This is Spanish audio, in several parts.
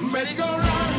merry go run.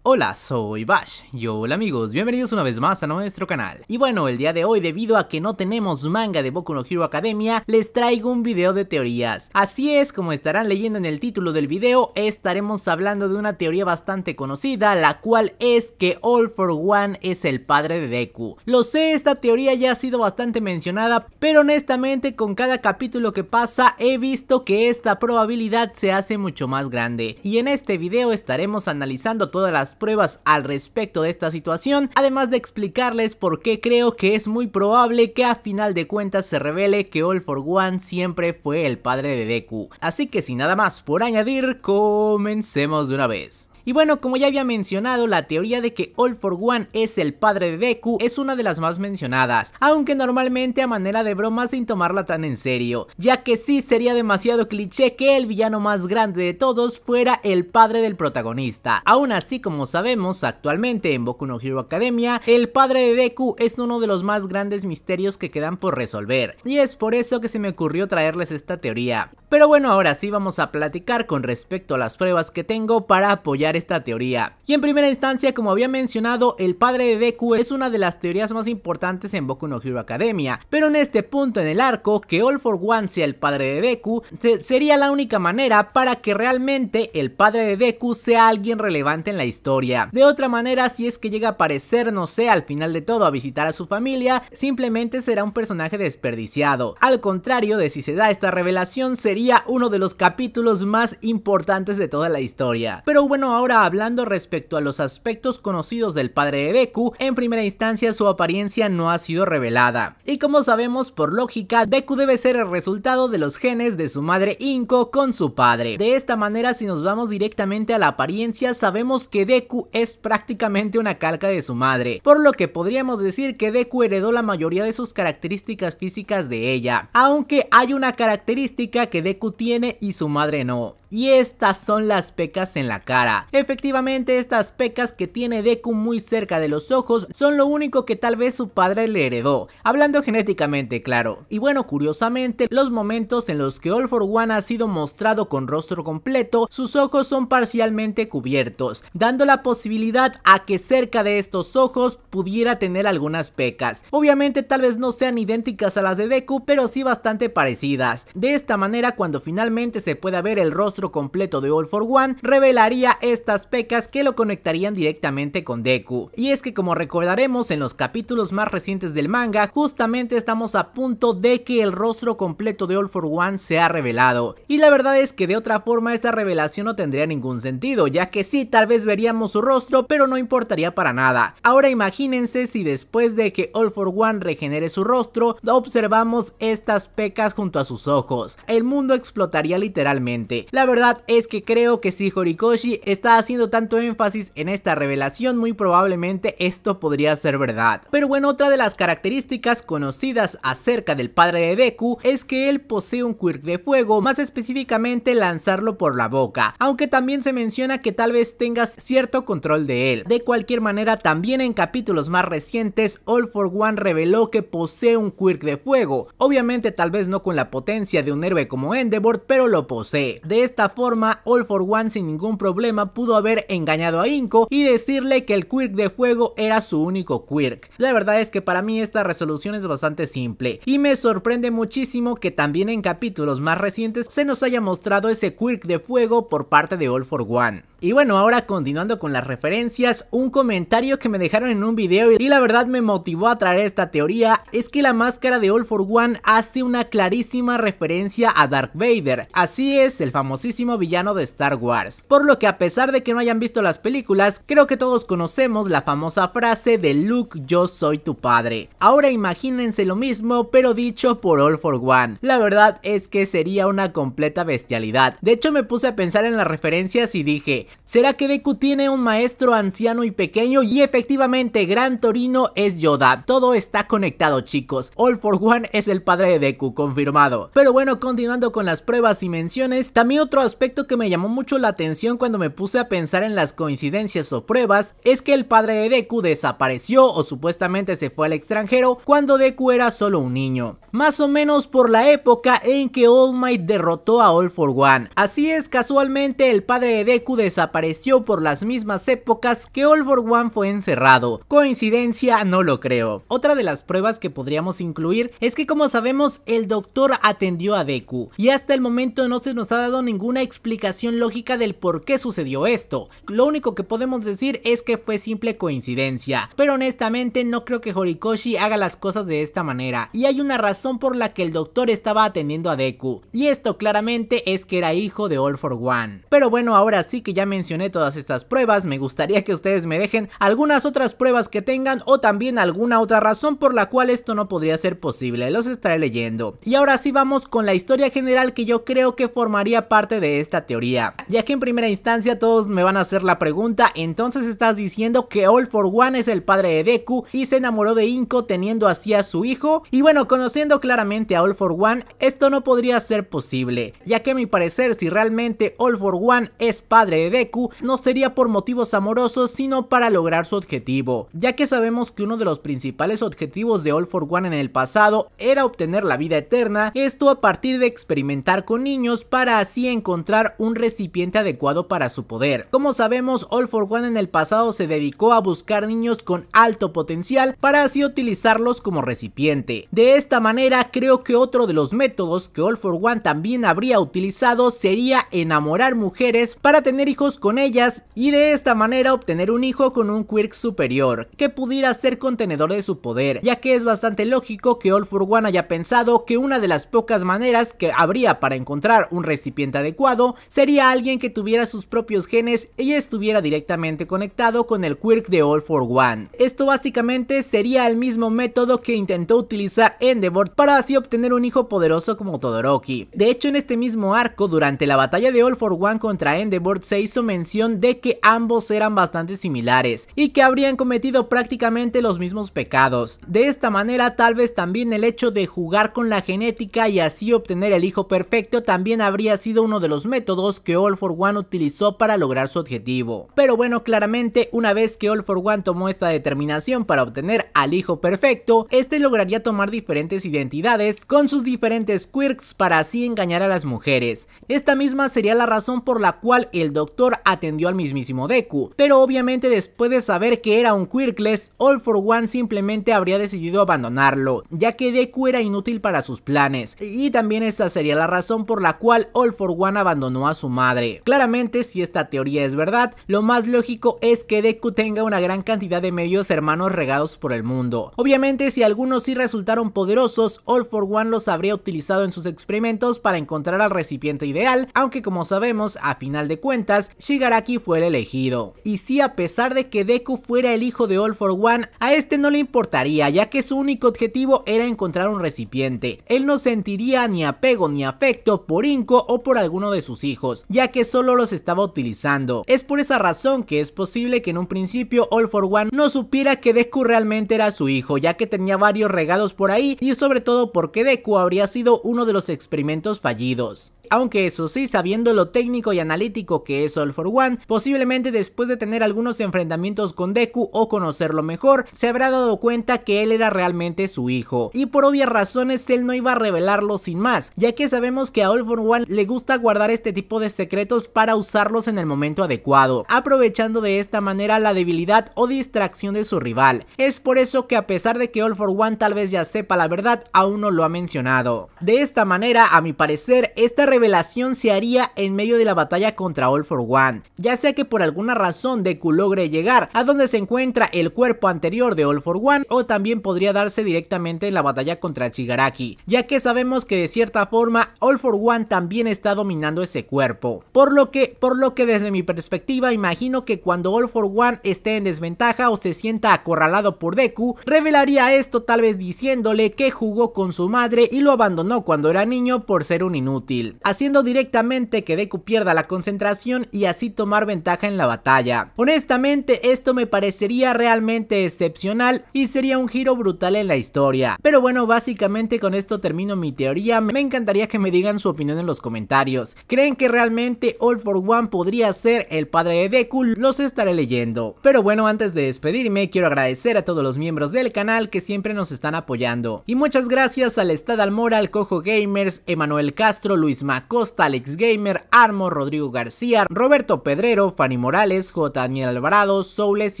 Hola, soy Bash. Y hola amigos, bienvenidos una vez más a nuestro canal. Y bueno, el día de hoy, debido a que no tenemos manga de Boku no Hero Academia, les traigo un video de teorías. Así es, como estarán leyendo en el título del video, estaremos hablando de una teoría bastante conocida, la cual es que All for One es el padre de Deku. Lo sé, esta teoría ya ha sido bastante mencionada, pero honestamente con cada capítulo que pasa he visto que esta probabilidad se hace mucho más grande. Y en este video estaremos analizando todas las pruebas al respecto de esta situación, además de explicarles por qué creo que es muy probable que a final de cuentas se revele que All for One siempre fue el padre de Deku. Así que sin nada más por añadir, comencemos de una vez. Y bueno, como ya había mencionado, la teoría de que All for One es el padre de Deku es una de las más mencionadas, aunque normalmente a manera de broma sin tomarla tan en serio, ya que sí sería demasiado cliché que el villano más grande de todos fuera el padre del protagonista. Aún así, como sabemos, actualmente en Boku no Hero Academia, el padre de Deku es uno de los más grandes misterios que quedan por resolver, y es por eso que se me ocurrió traerles esta teoría. Pero bueno, ahora sí vamos a platicar con respecto a las pruebas que tengo para apoyar esta teoría. Y en primera instancia, como había mencionado, el padre de Deku es una de las teorías más importantes en Boku no Hero Academia, pero en este punto en el arco, que All for One sea el padre de Deku, sería la única manera para que realmente el padre de Deku sea alguien relevante en la historia. De otra manera, si es que llega a aparecer, no sé, al final de todo a visitar a su familia, simplemente será un personaje desperdiciado. Al contrario de si se da esta revelación, sería uno de los capítulos más importantes de toda la historia. Pero bueno, ahora hablando respecto a los aspectos conocidos del padre de Deku, en primera instancia su apariencia no ha sido revelada. Y como sabemos, por lógica, Deku debe ser el resultado de los genes de su madre Inko con su padre. De esta manera, si nos vamos directamente a la apariencia, sabemos que Deku es prácticamente una calca de su madre, por lo que podríamos decir que Deku heredó la mayoría de sus características físicas de ella, aunque hay una característica que Deku tiene y su madre no, y estas son las pecas en la cara. Efectivamente, estas pecas que tiene Deku muy cerca de los ojos son lo único que tal vez su padre le heredó, hablando genéticamente, claro. Y bueno, curiosamente, los momentos en los que All for One ha sido mostrado con rostro completo, sus ojos son parcialmente cubiertos, dando la posibilidad a que cerca de estos ojos pudiera tener algunas pecas. Obviamente tal vez no sean idénticas a las de Deku, pero sí bastante parecidas. De esta manera, cuando finalmente se pueda ver el rostro completo de All for One, revelaría estas pecas que lo conectarían directamente con Deku. Y es que como recordaremos en los capítulos más recientes del manga, justamente estamos a punto de que el rostro completo de All For One sea revelado. Y la verdad es que de otra forma esta revelación no tendría ningún sentido, ya que sí, tal vez veríamos su rostro, pero no importaría para nada. Ahora imagínense si después de que All For One regenere su rostro, observamos estas pecas junto a sus ojos. El mundo explotaría literalmente. La verdad es que creo que si Horikoshi está haciendo tanto énfasis en esta revelación, muy probablemente esto podría ser verdad. Pero bueno, otra de las características conocidas acerca del padre de Deku es que él posee un quirk de fuego, más específicamente lanzarlo por la boca, aunque también se menciona que tal vez tengas cierto control de él. De cualquier manera, también en capítulos más recientes, All for One reveló que posee un quirk de fuego, obviamente tal vez no con la potencia de un héroe como Endeavor, pero lo posee. De esta forma, All for One sin ningún problema pudo haber engañado a Inko y decirle que el quirk de fuego era su único quirk. La verdad es que para mí esta resolución es bastante simple y me sorprende muchísimo que también en capítulos más recientes se nos haya mostrado ese quirk de fuego por parte de All for One. Y bueno, ahora continuando con las referencias, un comentario que me dejaron en un video y la verdad me motivó a traer esta teoría es que la máscara de All for One hace una clarísima referencia a Dark Vader, así es, el famosísimo villano de Star Wars. Por lo que a pesar de que no hayan visto las películas, creo que todos conocemos la famosa frase de Luke, yo soy tu padre. Ahora imagínense lo mismo, pero dicho por All for One. La verdad es que sería una completa bestialidad. De hecho me puse a pensar en las referencias y dije, ¿Será que Deku tiene un maestro anciano y pequeño? Y efectivamente, Gran Torino es Yoda. Todo está conectado, chicos. All for One es el padre de Deku, confirmado. Pero bueno, continuando con las pruebas y menciones, también otro aspecto que me llamó mucho la atención cuando me puse a pensar en las coincidencias o pruebas es que el padre de Deku desapareció o supuestamente se fue al extranjero cuando Deku era solo un niño. Más o menos por la época en que All Might derrotó a All for One. Así es, casualmente el padre de Deku desapareció Apareció por las mismas épocas que All for One fue encerrado. Coincidencia no lo creo. Otra de las pruebas que podríamos incluir es que como sabemos el doctor atendió a Deku y hasta el momento no se nos ha dado ninguna explicación lógica del por qué sucedió esto. Lo único que podemos decir es que fue simple coincidencia, pero honestamente no creo que Horikoshi haga las cosas de esta manera y hay una razón por la que el doctor estaba atendiendo a Deku y esto claramente es que era hijo de All for One. Pero bueno ahora sí que ya me mencioné todas estas pruebas, me gustaría que ustedes me dejen algunas otras pruebas que tengan o también alguna otra razón por la cual esto no podría ser posible, los estaré leyendo. Y ahora sí vamos con la historia general que yo creo que formaría parte de esta teoría, ya que en primera instancia todos me van a hacer la pregunta, entonces estás diciendo que All for One es el padre de Deku y se enamoró de Inko teniendo así a su hijo, y bueno, conociendo claramente a All for One, esto no podría ser posible, ya que a mi parecer si realmente All for One es padre de Deku, no sería por motivos amorosos sino para lograr su objetivo, ya que sabemos que uno de los principales objetivos de All for One en el pasado era obtener la vida eterna, esto a partir de experimentar con niños para así encontrar un recipiente adecuado para su poder. Como sabemos, All for One en el pasado se dedicó a buscar niños con alto potencial para así utilizarlos como recipiente. De esta manera, creo que otro de los métodos que All for One también habría utilizado sería enamorar mujeres para tener hijos con ellas y de esta manera obtener un hijo con un Quirk superior, que pudiera ser contenedor de su poder, ya que es bastante lógico que All for One haya pensado que una de las pocas maneras que habría para encontrar un recipiente adecuado sería alguien que tuviera sus propios genes y estuviera directamente conectado con el Quirk de All for One. Esto básicamente sería el mismo método que intentó utilizar Endeavor para así obtener un hijo poderoso como Todoroki. De hecho en este mismo arco durante la batalla de All for One contra Endeavor 6 hizo mención de que ambos eran bastante similares y que habrían cometido prácticamente los mismos pecados. De esta manera tal vez también el hecho de jugar con la genética y así obtener el hijo perfecto también habría sido uno de los métodos que All for One utilizó para lograr su objetivo. Pero bueno, claramente una vez que All for One tomó esta determinación para obtener al hijo perfecto, este lograría tomar diferentes identidades con sus diferentes quirks para así engañar a las mujeres. Esta misma sería la razón por la cual el doctor atendió al mismísimo Deku, pero obviamente después de saber que era un Quirkless All for One simplemente habría decidido abandonarlo, ya que Deku era inútil para sus planes, y también esa sería la razón por la cual All for One abandonó a su madre. Claramente, si esta teoría es verdad, lo más lógico es que Deku tenga una gran cantidad de medios hermanos regados por el mundo. Obviamente, si algunos sí resultaron poderosos, All for One los habría utilizado en sus experimentos para encontrar al recipiente ideal, aunque como sabemos, a final de cuentas, Shigaraki fue el elegido. Y si a pesar de que Deku fuera el hijo de All for One, a este no le importaría, ya que su único objetivo era encontrar un recipiente. Él no sentiría ni apego ni afecto por Inko o por alguno de sus hijos, ya que solo los estaba utilizando. Es por esa razón que es posible que en un principio All for One no supiera que Deku realmente era su hijo, ya que tenía varios regalos por ahí y sobre todo porque Deku habría sido uno de los experimentos fallidos aunque eso sí, sabiendo lo técnico y analítico que es All for One, posiblemente después de tener algunos enfrentamientos con Deku o conocerlo mejor, se habrá dado cuenta que él era realmente su hijo. Y por obvias razones él no iba a revelarlo sin más, ya que sabemos que a All for One le gusta guardar este tipo de secretos para usarlos en el momento adecuado, aprovechando de esta manera la debilidad o distracción de su rival. Es por eso que a pesar de que All for One tal vez ya sepa la verdad, aún no lo ha mencionado. De esta manera, a mi parecer, esta revelación revelación se haría en medio de la batalla contra All for One, ya sea que por alguna razón Deku logre llegar a donde se encuentra el cuerpo anterior de All for One o también podría darse directamente en la batalla contra Shigaraki ya que sabemos que de cierta forma All for One también está dominando ese cuerpo, por lo que, por lo que desde mi perspectiva imagino que cuando All for One esté en desventaja o se sienta acorralado por Deku, revelaría esto tal vez diciéndole que jugó con su madre y lo abandonó cuando era niño por ser un inútil haciendo directamente que Deku pierda la concentración y así tomar ventaja en la batalla. Honestamente esto me parecería realmente excepcional y sería un giro brutal en la historia. Pero bueno, básicamente con esto termino mi teoría, me encantaría que me digan su opinión en los comentarios. ¿Creen que realmente All for One podría ser el padre de Deku? Los estaré leyendo. Pero bueno, antes de despedirme quiero agradecer a todos los miembros del canal que siempre nos están apoyando. Y muchas gracias al Estado Moral, Cojo Gamers, Emanuel Castro, Luis Max Costa, Alex Gamer, Armo, Rodrigo García, Roberto Pedrero, Fanny Morales, J. Daniel Alvarado, Soules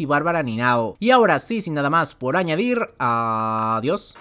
y Bárbara Ninao. Y ahora sí, sin nada más por añadir, adiós.